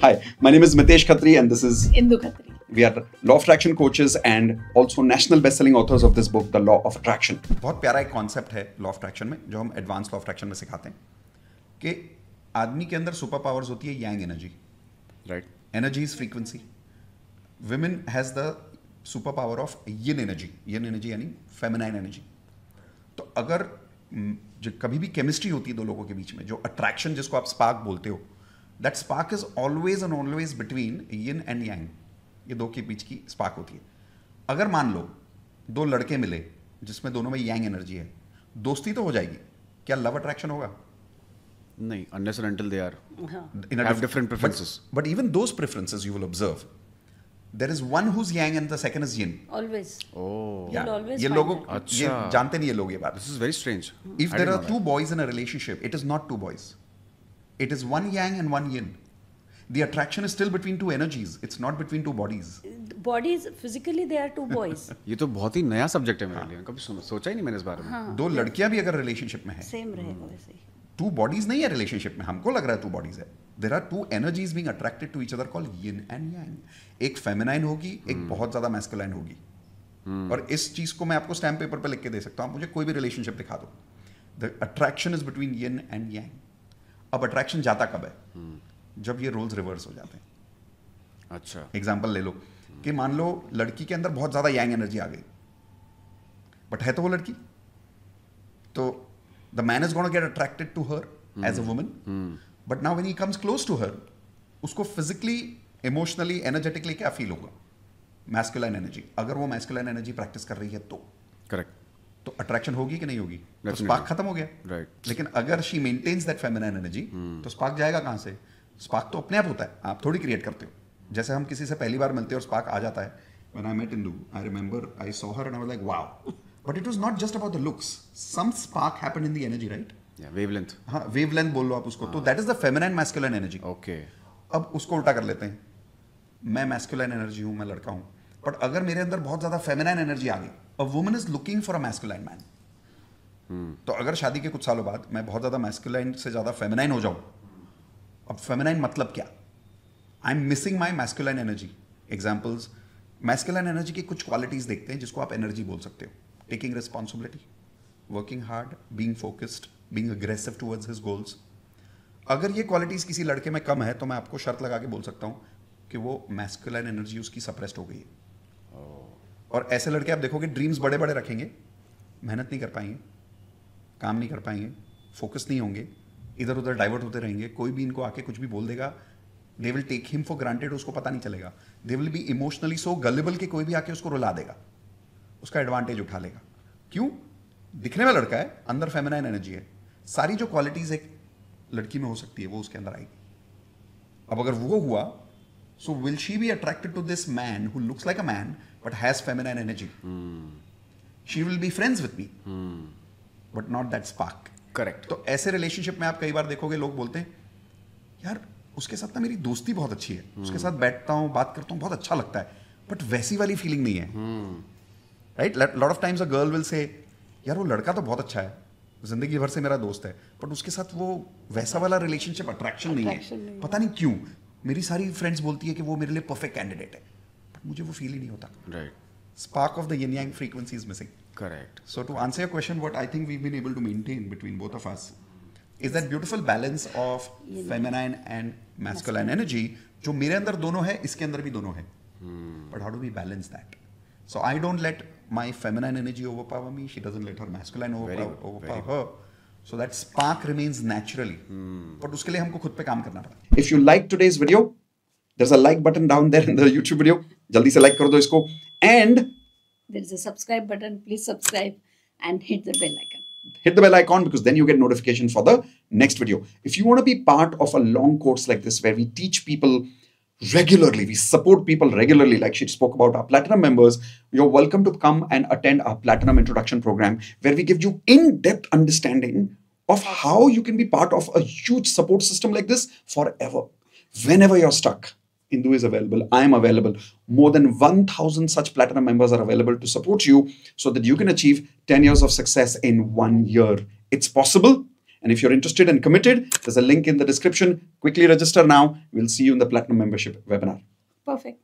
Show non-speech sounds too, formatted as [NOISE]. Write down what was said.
Hi, my name is Mitesh Khatri and this is Indu Khatri. We are law of attraction coaches and also national best-selling authors of this book, The Law of Attraction. बहुत प्यारा एक concept है law of attraction में जो हम advance law of attraction में सिखाते हैं कि आदमी के अंदर सुपर पावर्स होती है yang energy right energy is frequency women has the super power of yin energy yin energy यानी फेमिनाइन एनर्जी तो अगर हम्म, जो कभी भी केमिस्ट्री होती है दो लोगों के बीच में जो अट्रैक्शन जिसको आप स्पार्क बोलते हो that spark is always and always between yin and yang ये दो के बीच की स्पार्क होती है अगर मान लो दो लड़के मिले जिसमें दोनों में यंग एनर्जी है दोस्ती तो हो जाएगी क्या लव अट्रैक्शन होगा नहीं or in but even those and is ये relationship it is not two boys It is one yang and one yin. The attraction is still between two energies. It's not between two bodies. Bodies physically they are two boys. [LAUGHS] ये तो बहुत ही नया subject है मेरे लिए कभी सोचा ही नहीं मैंने इस बारे में हाँ। दो लड़कियां भी अगर रिलेशनशिप में है सेम रहेगा वैसे ही टू बॉडीज नहीं है रिलेशनशिप में हमको लग रहा है टू बॉडीज है there are two energies being attracted to each other call yin and yang एक फेमिनाइन होगी एक हम्म। बहुत ज्यादा मैस्कुलाइन होगी hmm. और इस चीज को मैं आपको स्टैम्प पेपर पर लिख के दे सकता हूँ मुझे कोई भी रिलेशनशिप दिखा दो the attraction is between yin and yang अब अट्रैक्शन जाता कब है जब ये रोल्स रिवर्स हो जाते हैं अच्छा एग्जाम्पल ले लो कि मान लो लड़की के अंदर बहुत ज़्यादा यंग एनर्जी आ गई बट है तो वो लड़की तो the man is gonna get attracted to her as a woman but now when he comes close to her उसको फिजिकली इमोशनली एनर्जेटिकली क्या फील होगा मैस्कुलाइन एनर्जी अगर वो मैस्कुलाइन एनर्जी प्रैक्टिस कर रही है तो करेक्ट तो अट्रैक्शन होगी कि नहीं होगी तो स्पार्क खत्म हो गया राइट right. लेकिन अगर she maintains that feminine energy तो स्पार्क जाएगा कहां से स्पार्क तो अपने आप होता है आप थोड़ी क्रिएट करते हो जैसे हम किसी से पहली बार मिलते हैं और स्पार्क आ जाता है when I met Indu I remember I saw her and I was like wow but it was not just about the looks some spark happened in the energy right या वेवलेंथ हां वेवलेंथ बोल लो आप उसको तो that is the feminine masculine energy okay अब उसको उल्टा कर लेते हैं मैं मैस्कुलिन एनर्जी हूं मैं लड़का हूं बट अगर मेरे अंदर बहुत ज्यादा फेमिनाइन एनर्जी आ गई a woman is looking for a masculine man तो अगर शादी के कुछ सालों बाद मैं बहुत ज्यादा मैस्कुलाइन से ज्यादा फेमिनाइन हो जाऊं अब फेमिनाइन मतलब क्या I am missing my masculine energy examples masculine energy की कुछ क्वालिटीज देखते हैं जिसको आप एनर्जी बोल सकते हो taking responsibility working hard being focused being aggressive towards his goals अगर ये क्वालिटीज किसी लड़के में कम है तो मैं आपको शर्त लगा के बोल सकता हूँ कि वो मैस्कुलाइन एनर्जी उसकी सप्रेस्ड हो गई है Oh. और ऐसे लड़के आप देखोगे ड्रीम्स बड़े बड़े रखेंगे मेहनत नहीं कर पाएंगे काम नहीं कर पाएंगे फोकस नहीं होंगे इधर उधर डाइवर्ट होते रहेंगे कोई भी इनको आके कुछ भी बोल देगा they will take him for granted उसको पता नहीं चलेगा they will be emotionally so gullible के कोई भी आके उसको रुला देगा उसका एडवांटेज उठा लेगा क्यों दिखने में लड़का है अंदर फेमिनाइन एनर्जी है सारी जो क्वालिटीज़ एक लड़की में हो सकती है वो उसके अंदर आएगी अब अगर वो हुआ So will she be attracted to this man who looks like a man but has feminine energy? Hmm. She will be friends with me, hmm. but not that spark. Correct तो ऐसे रिलेशनशिप में आप कई बार देखोगे लोग बोलते हैं यार उसके साथ ना मेरी दोस्ती बहुत अच्छी है hmm. उसके साथ बैठता हूँ बात करता हूँ बहुत अच्छा लगता है बट वैसी वाली फीलिंग नहीं है right lot of times a girl will say यार वो लड़का तो बहुत अच्छा है जिंदगी भर से मेरा दोस्त है बट उसके साथ वो वैसा वाला रिलेशनशिप अट्रैक्शन नहीं है नहीं पता नहीं क्यों मेरी सारी फ्रेंड्स बोलती है कि वो मेरे लिए परफेक्ट कैंडिडेट है बट मुझे वो फील ही नहीं होता right spark of the yin yang frequency is missing correct so to answer your question what I think we been able to maintain between both of us is that beautiful balance of feminine and masculine energy जो मेरे अंदर दोनों है इसके अंदर भी दोनों है but how do we balance that so I don't let my feminine energy overpower me she doesn't let her masculine overpower her so that spark remains naturally. But उसके लिए हमको खुद पे काम करना पड़ा. If you like today's video, there's a like button down there in the YouTube video. जल्दी like कर And there's a subscribe button. Please subscribe and hit the bell icon. Hit the bell icon because then you get notification for the next video. If you want to be part of a long course like this where we teach people regularly. We support people regularly, like she spoke about our platinum members. You're welcome to come and attend our platinum introduction program, where we give you in depth understanding of how you can be part of a huge support system like this forever. Whenever you're stuck, Hindu is available. I am available. More than 1,000 such platinum members are available to support you so that you can achieve 10 years of success in one year. It's possible. And if you're interested and committed, there's a link in the description. Quickly register now. We'll see you in the platinum membership webinar. Perfect.